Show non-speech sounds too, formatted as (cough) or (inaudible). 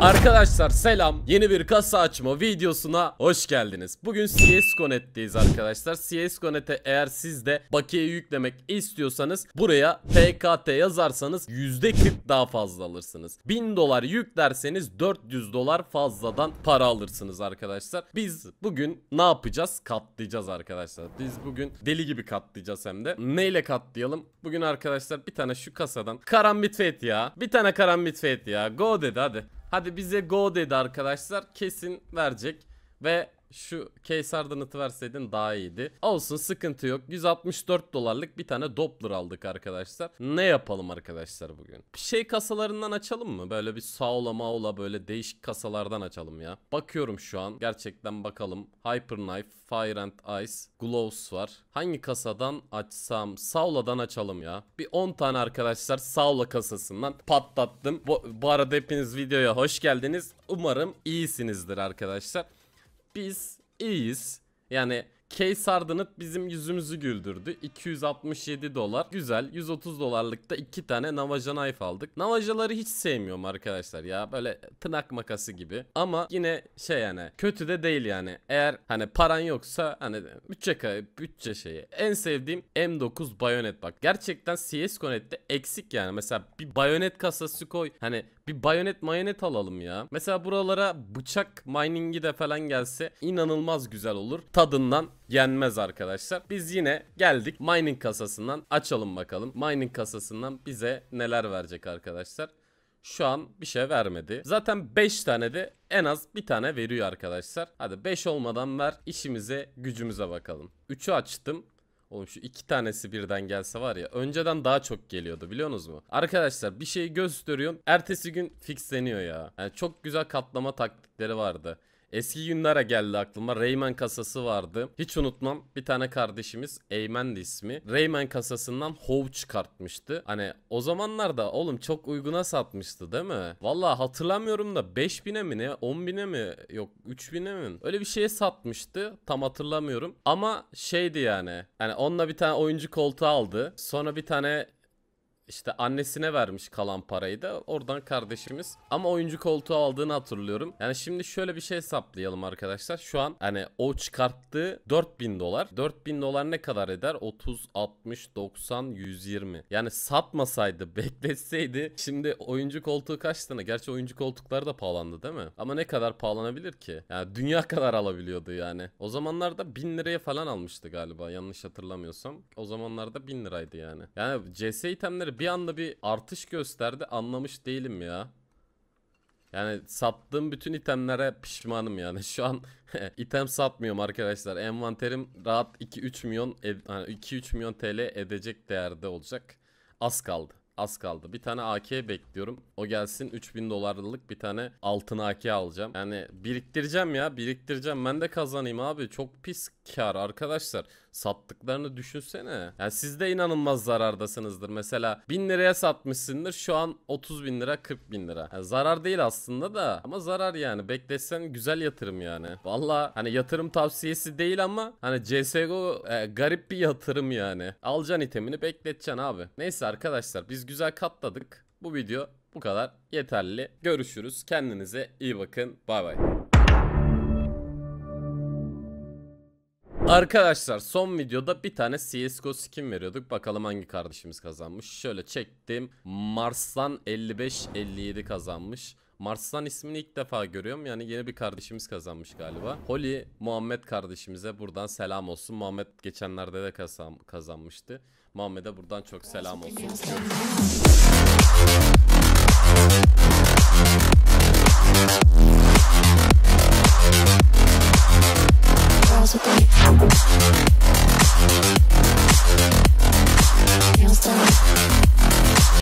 Arkadaşlar selam yeni bir kasa açma videosuna hoş geldiniz Bugün CS Connect'teyiz arkadaşlar CS Connect'e eğer siz de bakiye yüklemek istiyorsanız Buraya PKT yazarsanız %40 daha fazla alırsınız 1000 dolar yüklerseniz 400 dolar fazladan para alırsınız arkadaşlar Biz bugün ne yapacağız katlayacağız arkadaşlar Biz bugün deli gibi katlayacağız hem de Neyle katlayalım bugün arkadaşlar bir tane şu kasadan Karambit Fate ya bir tane karambit Fate ya go dedi hadi Hadi bize go dedi arkadaşlar. Kesin verecek. Ve şu Keysardanıt'ı verseydin daha iyiydi. Olsun sıkıntı yok. 164 dolarlık bir tane Doppler aldık arkadaşlar. Ne yapalım arkadaşlar bugün? Bir şey kasalarından açalım mı? Böyle bir saula maula böyle değişik kasalardan açalım ya. Bakıyorum şu an. Gerçekten bakalım. Hyperknife, Fire and Ice, Gloves var. Hangi kasadan açsam? Saula'dan açalım ya. Bir 10 tane arkadaşlar saula kasasından patlattım. Bu, bu arada hepiniz videoya hoş geldiniz. Umarım iyisinizdir arkadaşlar. Biz iyiyiz. Yani Case Harden'ıt bizim yüzümüzü güldürdü. 267 dolar. Güzel. 130 dolarlıkta iki tane Navaja knife aldık. Navajaları hiç sevmiyorum arkadaşlar ya. Böyle tırnak makası gibi. Ama yine şey yani kötü de değil yani. Eğer hani paran yoksa hani bütçe kayıp bütçe şeyi. En sevdiğim M9 bayonet bak. Gerçekten CS Connect'te eksik yani. Mesela bir bayonet kasası koy. Hani bir bayonet mayonet alalım ya. Mesela buralara bıçak miningi de falan gelse inanılmaz güzel olur. Tadından yenmez arkadaşlar. Biz yine geldik mining kasasından açalım bakalım. Mining kasasından bize neler verecek arkadaşlar şu an bir şey vermedi. Zaten 5 tane de en az bir tane veriyor arkadaşlar. Hadi 5 olmadan ver işimize gücümüze bakalım. 3'ü açtım. Oğlum şu iki tanesi birden gelse var ya önceden daha çok geliyordu biliyorsunuz mu? Arkadaşlar bir şeyi gösteriyorum ertesi gün fixleniyor ya. Yani çok güzel katlama taktikleri vardı. Eski günlere geldi aklıma. Rayman kasası vardı. Hiç unutmam bir tane kardeşimiz Eymen'di ismi. Rayman kasasından Hov çıkartmıştı. Hani o zamanlarda oğlum çok uyguna satmıştı değil mi? Vallahi hatırlamıyorum da 5000'e mi ne 10.000'e mi yok 3.000'e mi? Öyle bir şeye satmıştı. Tam hatırlamıyorum. Ama şeydi yani. Hani onunla bir tane oyuncu koltuğu aldı. Sonra bir tane işte annesine vermiş kalan parayı da oradan kardeşimiz ama oyuncu koltuğu aldığını hatırlıyorum. Yani şimdi şöyle bir şey hesaplayalım arkadaşlar. Şu an hani o çıkarttığı 4000 dolar. 4000 dolar ne kadar eder? 30, 60, 90, 120. Yani satmasaydı, (laughs) bekletseydi şimdi oyuncu koltuğu kaç tane? Gerçi oyuncu koltukları da pahalandı değil mi? Ama ne kadar pahalanabilir ki? Yani dünya (laughs) kadar alabiliyordu yani. O zamanlarda 1000 liraya falan almıştı galiba yanlış hatırlamıyorsam. O zamanlarda 1000 liraydı yani. Yani CS itemleri bir anda bir artış gösterdi anlamış değilim ya. Yani sattığım bütün itemlere pişmanım yani. (laughs) Şu an (laughs) item satmıyorum arkadaşlar. Envanterim rahat 2-3 milyon 2-3 milyon TL edecek değerde olacak. Az kaldı. Az kaldı. Bir tane AK bekliyorum. O gelsin 3000 dolarlık bir tane altın AK alacağım. Yani biriktireceğim ya biriktireceğim. Ben de kazanayım abi. Çok pis kar arkadaşlar. Sattıklarını düşünsene. Yani siz de inanılmaz zarardasınızdır. Mesela 1000 liraya satmışsındır. Şu an 30 bin lira 40 bin lira. Yani zarar değil aslında da ama zarar yani. Bekletsen güzel yatırım yani. Valla hani yatırım tavsiyesi değil ama hani CSGO e, garip bir yatırım yani. Alacaksın itemini bekleteceksin abi. Neyse arkadaşlar biz güzel katladık. Bu video bu kadar yeterli. Görüşürüz. Kendinize iyi bakın. Bay bay. Arkadaşlar son videoda bir tane CSGO skin veriyorduk. Bakalım hangi kardeşimiz kazanmış. Şöyle çektim. Mars'tan 55-57 kazanmış. Mars'tan ismini ilk defa görüyorum. Yani yeni bir kardeşimiz kazanmış galiba. Holly Muhammed kardeşimize buradan selam olsun. Muhammed geçenlerde de kazan kazanmıştı. Muhammed'e buradan çok selam olsun.